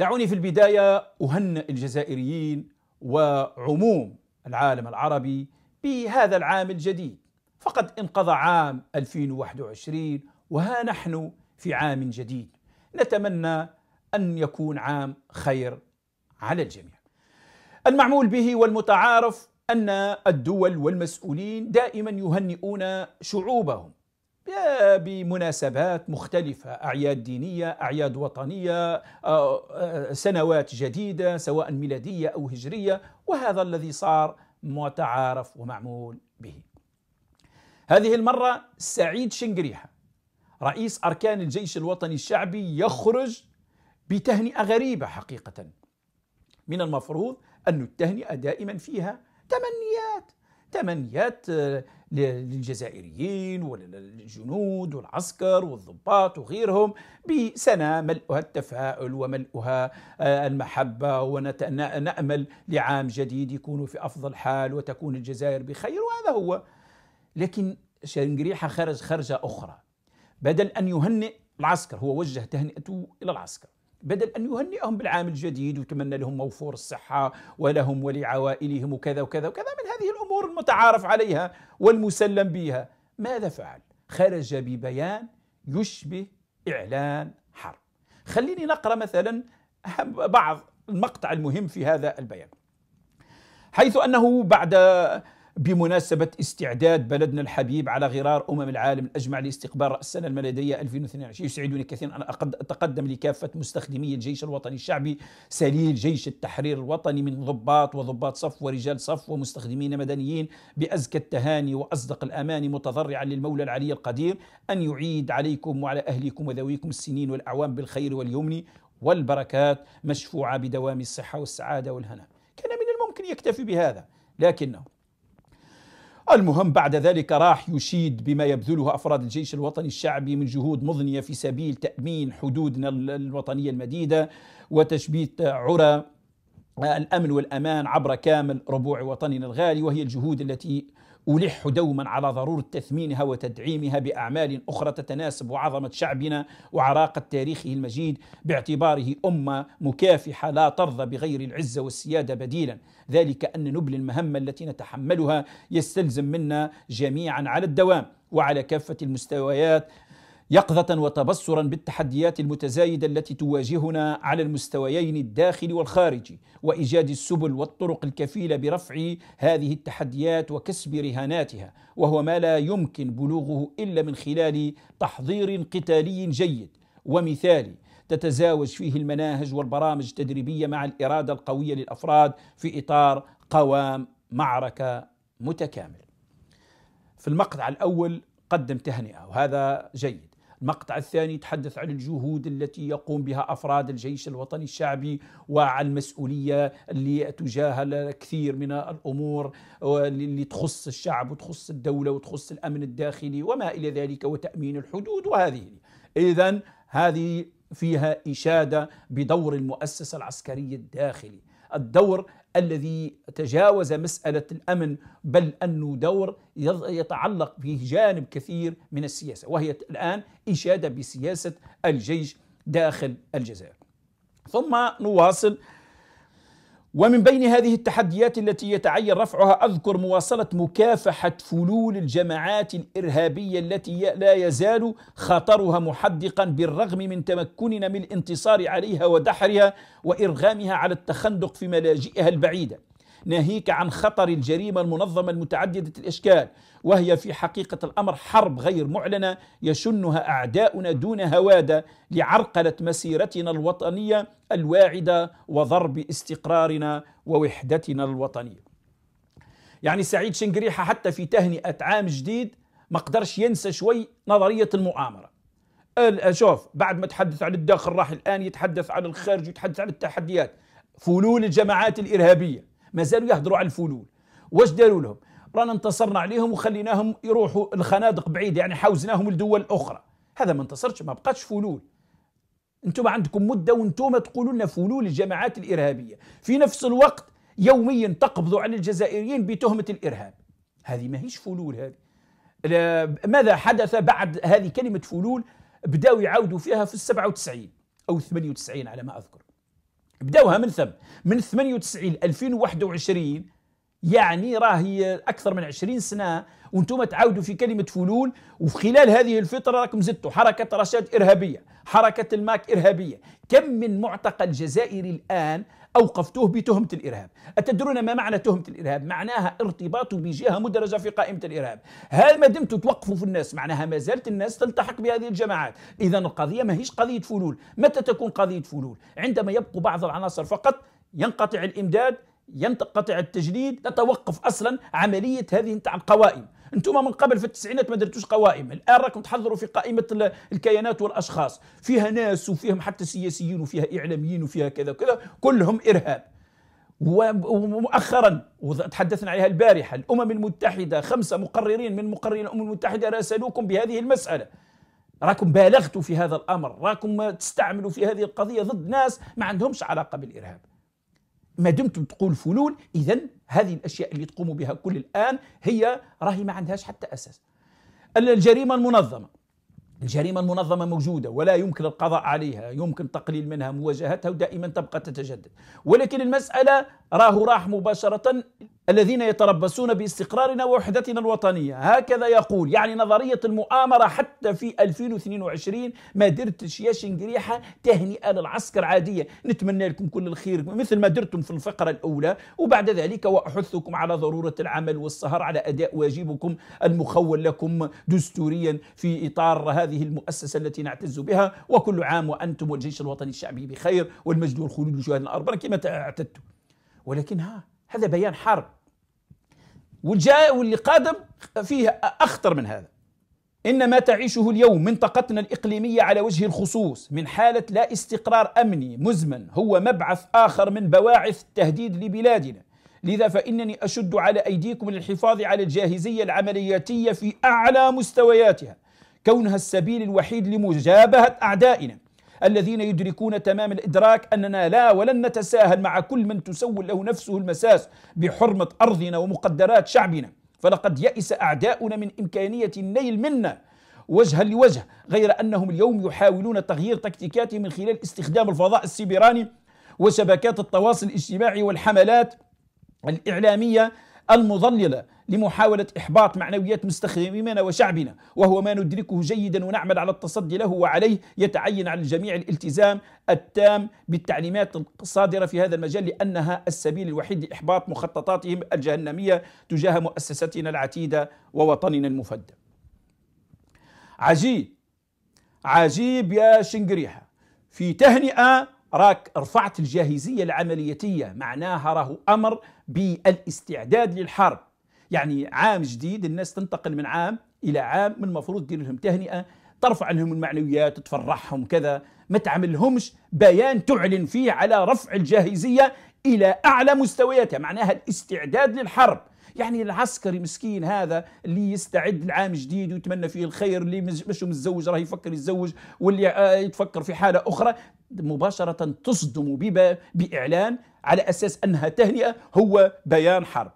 دعوني في البداية أهنئ الجزائريين وعموم العالم العربي بهذا العام الجديد فقد انقضى عام 2021 وها نحن في عام جديد نتمنى أن يكون عام خير على الجميع المعمول به والمتعارف أن الدول والمسؤولين دائما يهنئون شعوبهم بمناسبات مختلفة أعياد دينية أعياد وطنية آه، آه، سنوات جديدة سواء ميلادية أو هجرية وهذا الذي صار متعارف ومعمول به هذه المرة سعيد شنقريحة رئيس أركان الجيش الوطني الشعبي يخرج بتهنئة غريبة حقيقة من المفروض أن التهنئة دائما فيها تمنيات تمنيات آه، للجزائريين والجنود والعسكر والضباط وغيرهم بسنة ملؤها التفاؤل وملؤها آه، المحبة ونأمل لعام جديد يكون في أفضل حال وتكون الجزائر بخير وهذا هو لكن شنقريحة خرج خرجة أخرى بدل أن يهنئ العسكر هو وجه تهنئته إلى العسكر بدل أن يهنئهم بالعام الجديد ويتمنى لهم موفور الصحة ولهم ولعوائلهم وكذا وكذا وكذا من هذه الأمور المتعارف عليها والمسلم بها ماذا فعل؟ خرج ببيان يشبه إعلان حرب خليني نقرأ مثلا بعض المقطع المهم في هذا البيان حيث أنه بعد بمناسبة استعداد بلدنا الحبيب على غرار أمم العالم الأجمع لاستقبال رأس السنة الميلادية 2022 يسعدني كثيرا أن أتقدم لكافة مستخدمي الجيش الوطني الشعبي سليل جيش التحرير الوطني من ضباط وضباط صف ورجال صف ومستخدمين مدنيين بأزكى التهاني وأصدق الأماني متضرعا للمولى العلي القدير أن يعيد عليكم وعلى أهلكم وذويكم السنين والأعوام بالخير واليمن والبركات مشفوعة بدوام الصحة والسعادة والهناء كان من الممكن يكتفي بهذا لكنه المهم بعد ذلك راح يشيد بما يبذله افراد الجيش الوطني الشعبي من جهود مضنيه في سبيل تامين حدودنا الوطنيه المديده وتشبيت عرى الامن والامان عبر كامل ربوع وطننا الغالي وهي الجهود التي ألح دوما على ضرورة تثمينها وتدعيمها بأعمال أخرى تتناسب عظمة شعبنا وعراقة تاريخه المجيد باعتباره أمة مكافحة لا ترضى بغير العزة والسيادة بديلا ذلك أن نبل المهمة التي نتحملها يستلزم منا جميعا على الدوام وعلى كافة المستويات يقظة وتبصرا بالتحديات المتزايدة التي تواجهنا على المستويين الداخلي والخارجي وإيجاد السبل والطرق الكفيلة برفع هذه التحديات وكسب رهاناتها وهو ما لا يمكن بلوغه إلا من خلال تحضير قتالي جيد ومثالي تتزاوج فيه المناهج والبرامج التدريبية مع الإرادة القوية للأفراد في إطار قوام معركة متكامل في المقطع الأول قدم تهنئة وهذا جيد المقطع الثاني يتحدث عن الجهود التي يقوم بها أفراد الجيش الوطني الشعبي وعن المسؤولية اللي تجاهل كثير من الأمور اللي تخص الشعب وتخص الدولة وتخص الأمن الداخلي وما إلى ذلك وتأمين الحدود وهذه إذا هذه فيها إشادة بدور المؤسسة العسكرية الداخلي الدور الذي تجاوز مسألة الأمن بل أنه دور يتعلق به جانب كثير من السياسة وهي الآن إشادة بسياسة الجيش داخل الجزائر ثم نواصل ومن بين هذه التحديات التي يتعين رفعها اذكر مواصله مكافحه فلول الجماعات الارهابيه التي لا يزال خطرها محدقا بالرغم من تمكننا من الانتصار عليها ودحرها وارغامها على التخندق في ملاجئها البعيده ناهيك عن خطر الجريمة المنظمة المتعددة الإشكال وهي في حقيقة الأمر حرب غير معلنة يشنها أعداؤنا دون هوادة لعرقلة مسيرتنا الوطنية الواعدة وضرب استقرارنا ووحدتنا الوطنية يعني سعيد شنقريحة حتى في تهنئة عام جديد ما قدرش ينسى شوي نظرية المؤامرة شوف بعد ما تحدث عن الداخل راح الآن يتحدث عن الخارج ويتحدث عن التحديات فلول الجماعات الإرهابية مازالوا يهضروا على الفلول واش داروا لهم رانا انتصرنا عليهم وخليناهم يروحوا الخنادق بعيد يعني حوزناهم لدول اخرى هذا ما انتصرش ما بقاش فلول انتم عندكم مده وانتم تقولوا لنا فلول الجماعات الارهابيه في نفس الوقت يوميا تقبضوا على الجزائريين بتهمه الارهاب هذه ماهيش فلول هذه ماذا حدث بعد هذه كلمه فلول بداوا يعاودوا فيها في ال 97 أو 98 على ما أذكر بداوها من ثم من 98 ل 2021 يعني راه اكثر من 20 سنه وانتم تعاودوا في كلمه فلول وفي خلال هذه الفتره راكم زدتوا حركه رشاد ارهابيه، حركه الماك ارهابيه، كم من معتقل جزائري الان أوقفتوه بتهمة الإرهاب أتدرون ما معنى تهمة الإرهاب؟ معناها ارتباطه بجهة مدرجة في قائمة الإرهاب هل ما دمتوا توقفوا في الناس معناها ما زالت الناس تلتحق بهذه الجماعات إذا القضية ما هيش قضية فلول متى تكون قضية فلول؟ عندما يبقوا بعض العناصر فقط ينقطع الإمداد ينقطع التجنيد تتوقف أصلا عملية هذه القوائم انتم من قبل في التسعينات ما درتوش قوائم الان راكم تحضروا في قائمه الكيانات والاشخاص فيها ناس وفيهم حتى سياسيين وفيها اعلاميين وفيها كذا وكذا كلهم ارهاب ومؤخرا وتحدثنا عليها البارحه الامم المتحده خمسه مقررين من مقررين الامم المتحده راسلوكم بهذه المساله راكم بالغتوا في هذا الامر راكم تستعملوا في هذه القضيه ضد ناس ما عندهمش علاقه بالارهاب ما دمتم تقول فلول اذا هذه الاشياء اللي تقوموا بها كل الان هي راهي ما عندهاش حتى اساس الجريمه المنظمه الجريمه المنظمه موجوده ولا يمكن القضاء عليها يمكن تقليل منها مواجهتها ودائما تبقى تتجدد ولكن المساله راهو راح مباشره الذين يتربصون باستقرارنا ووحدتنا الوطنية هكذا يقول يعني نظرية المؤامرة حتى في 2022 ما درتش يا شنقريحة تهنئة للعسكر عادية نتمنى لكم كل الخير مثل ما درتم في الفقرة الأولى وبعد ذلك وأحثكم على ضرورة العمل والسهر على أداء واجبكم المخول لكم دستوريا في إطار هذه المؤسسة التي نعتز بها وكل عام وأنتم والجيش الوطني الشعبي بخير والمجد والخلود لجهاد الأربعة كما اعتدتم ولكن ها هذا بيان حرب وجاء واللي قادم فيه أخطر من هذا إن ما تعيشه اليوم منطقتنا الإقليمية على وجه الخصوص من حالة لا استقرار أمني مزمن هو مبعث آخر من بواعث التهديد لبلادنا لذا فإنني أشد على أيديكم للحفاظ على الجاهزية العملياتية في أعلى مستوياتها كونها السبيل الوحيد لمجابهة أعدائنا الذين يدركون تمام الإدراك أننا لا ولن نتساهل مع كل من تسول له نفسه المساس بحرمة أرضنا ومقدرات شعبنا فلقد يئس أعداؤنا من إمكانية النيل منا وجها لوجه غير أنهم اليوم يحاولون تغيير تكتيكاتهم من خلال استخدام الفضاء السيبراني وشبكات التواصل الاجتماعي والحملات الإعلامية المضللة لمحاولة إحباط معنويات مستخدمينا وشعبنا وهو ما ندركه جيدا ونعمل على التصدي له وعليه يتعين على الجميع الالتزام التام بالتعليمات الصادرة في هذا المجال لأنها السبيل الوحيد لإحباط مخططاتهم الجهنمية تجاه مؤسستنا العتيدة ووطننا المفدى عجيب عجيب يا شنقريحة في تهنئة راك رفعت الجاهزية العملياتية معناها راهو أمر بالاستعداد للحرب يعني عام جديد الناس تنتقل من عام إلى عام من المفروض دير لهم تهنئة ترفع لهم المعنويات تفرحهم كذا ما تعملهمش بيان تعلن فيه على رفع الجاهزية إلى أعلى مستوياتها معناها الاستعداد للحرب يعني العسكري مسكين هذا اللي يستعد لعام جديد ويتمنى فيه الخير اللي مش متزوج راه يفكر يتزوج واللي آه، يتفكر في حاله اخرى مباشرة تصدم بإعلان على أساس أنها تهنئة هو بيان حرب